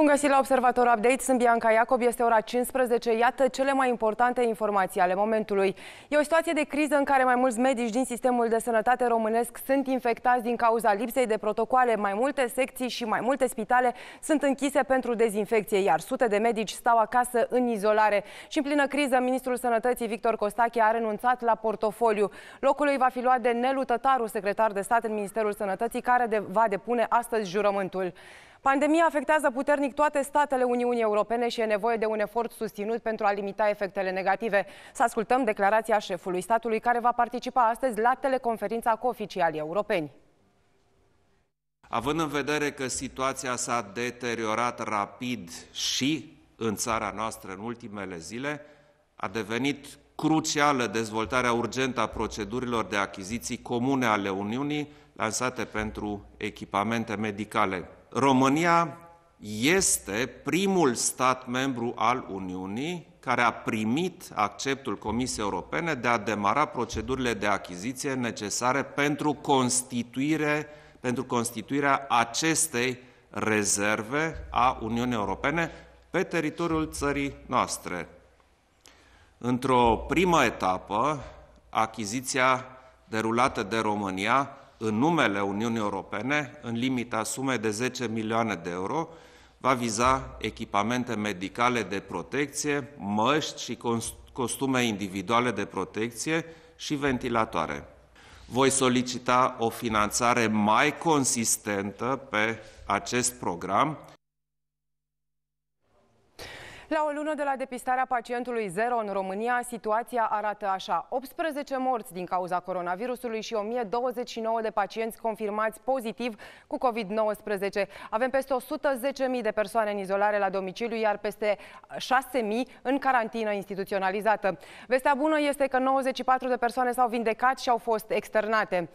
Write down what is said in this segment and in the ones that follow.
Bun găsit la Observator Update, sunt Bianca Iacob, este ora 15, iată cele mai importante informații ale momentului. E o situație de criză în care mai mulți medici din sistemul de sănătate românesc sunt infectați din cauza lipsei de protocoale. Mai multe secții și mai multe spitale sunt închise pentru dezinfecție, iar sute de medici stau acasă în izolare. Și în plină criză, ministrul sănătății Victor Costache a renunțat la portofoliu. Locul lui va fi luat de Nelu Tătaru, secretar de stat în Ministerul Sănătății, care va depune astăzi jurământul. Pandemia afectează puternic toate statele Uniunii Europene și e nevoie de un efort susținut pentru a limita efectele negative. Să ascultăm declarația șefului statului care va participa astăzi la teleconferința cu oficialii europeni. Având în vedere că situația s-a deteriorat rapid și în țara noastră în ultimele zile, a devenit crucială dezvoltarea urgentă a procedurilor de achiziții comune ale Uniunii lansate pentru echipamente medicale. România este primul stat membru al Uniunii care a primit acceptul Comisiei Europene de a demara procedurile de achiziție necesare pentru, constituire, pentru constituirea acestei rezerve a Uniunii Europene pe teritoriul țării noastre. Într-o primă etapă, achiziția derulată de România în numele Uniunii Europene, în limita sumei de 10 milioane de euro, va viza echipamente medicale de protecție, măști și costume individuale de protecție și ventilatoare. Voi solicita o finanțare mai consistentă pe acest program, la o lună de la depistarea pacientului zero în România, situația arată așa. 18 morți din cauza coronavirusului și 1029 de pacienți confirmați pozitiv cu COVID-19. Avem peste 110.000 de persoane în izolare la domiciliu, iar peste 6.000 în carantină instituționalizată. Vestea bună este că 94 de persoane s-au vindecat și au fost externate.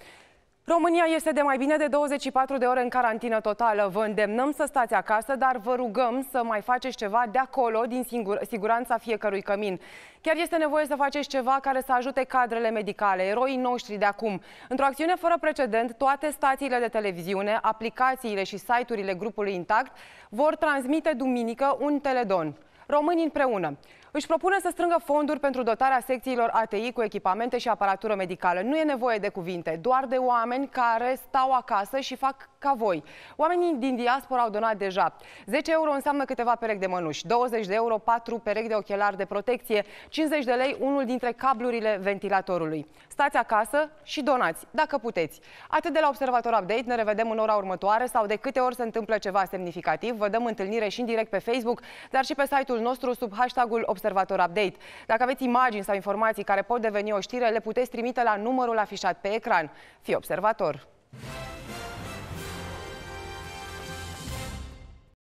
România este de mai bine de 24 de ore în carantină totală. Vă îndemnăm să stați acasă, dar vă rugăm să mai faceți ceva de acolo, din singur, siguranța fiecărui cămin. Chiar este nevoie să faceți ceva care să ajute cadrele medicale, eroii noștri de acum. Într-o acțiune fără precedent, toate stațiile de televiziune, aplicațiile și site-urile grupului Intact vor transmite duminică un teledon. Români împreună își propune să strângă fonduri pentru dotarea secțiilor ATI cu echipamente și aparatură medicală. Nu e nevoie de cuvinte, doar de oameni care stau acasă și fac ca voi. Oamenii din diaspora au donat deja. 10 euro înseamnă câteva perechi de mănuși, 20 de euro 4 perechi de ochelari de protecție, 50 de lei unul dintre cablurile ventilatorului. Stați acasă și donați, dacă puteți. Atât de la Observator Update, ne revedem în ora următoare sau de câte ori se întâmplă ceva semnificativ. Vă dăm întâlnire și în direct pe Facebook, dar și pe site-ul nostru sub hashtagul Observator Observator Update. Dacă aveți imagini sau informații care pot deveni o știre, le puteți trimite la numărul afișat pe ecran. Fii observator!